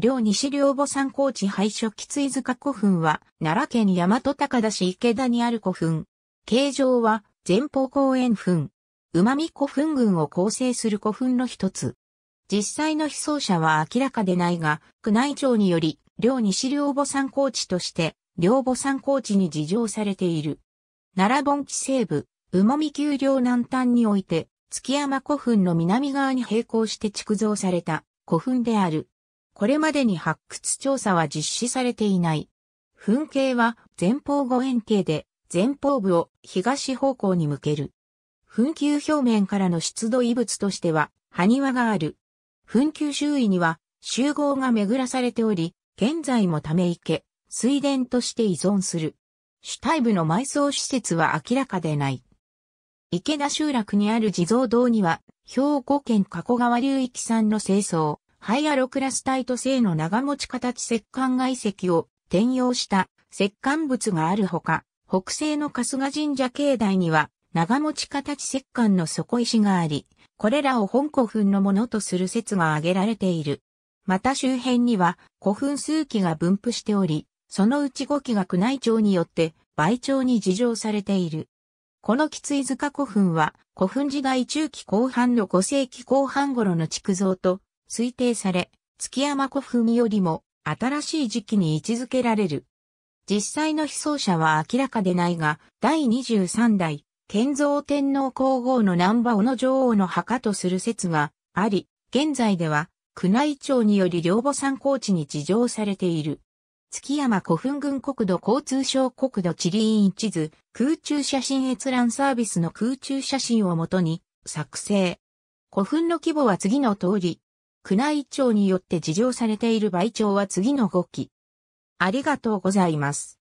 両西両母山高地廃所きつい塚古墳は、奈良県大和高田市池田にある古墳。形状は、前方後円墳。まみ古墳群を構成する古墳の一つ。実際の被葬者は明らかでないが、宮内庁により、両西両母山高地として、両母山高地に事情されている。奈良盆地西部、うまみ丘陵南端において、月山古墳の南側に並行して築造された古墳である。これまでに発掘調査は実施されていない。噴景は前方五円形で前方部を東方向に向ける。噴球表面からの出土遺物としては埴輪がある。噴球周囲には集合が巡らされており、現在もため池、水田として依存する。主体部の埋葬施設は明らかでない。池田集落にある地蔵堂には、兵庫県加古川流域産の清掃、ハイアロクラスタイト製の長持ち形石棺外石を転用した石棺物があるほか、北西の春日神社境内には長持ち形石棺の底石があり、これらを本古墳のものとする説が挙げられている。また周辺には古墳数基が分布しており、そのうち5基が宮内庁によって倍長に事情されている。この木津塚古墳は古墳時代中期後半の5世紀後半頃の築造と推定され、月山古墳よりも新しい時期に位置づけられる。実際の被葬者は明らかでないが、第23代、建造天皇皇后の南波尾野女王の墓とする説があり、現在では、宮内庁により両母参考地に地上されている。月山古墳群国土交通省国土地理院地図、空中写真閲覧サービスの空中写真をもとに、作成。古墳の規模は次の通り、宮内庁によって事情されている倍長は次の5期。ありがとうございます。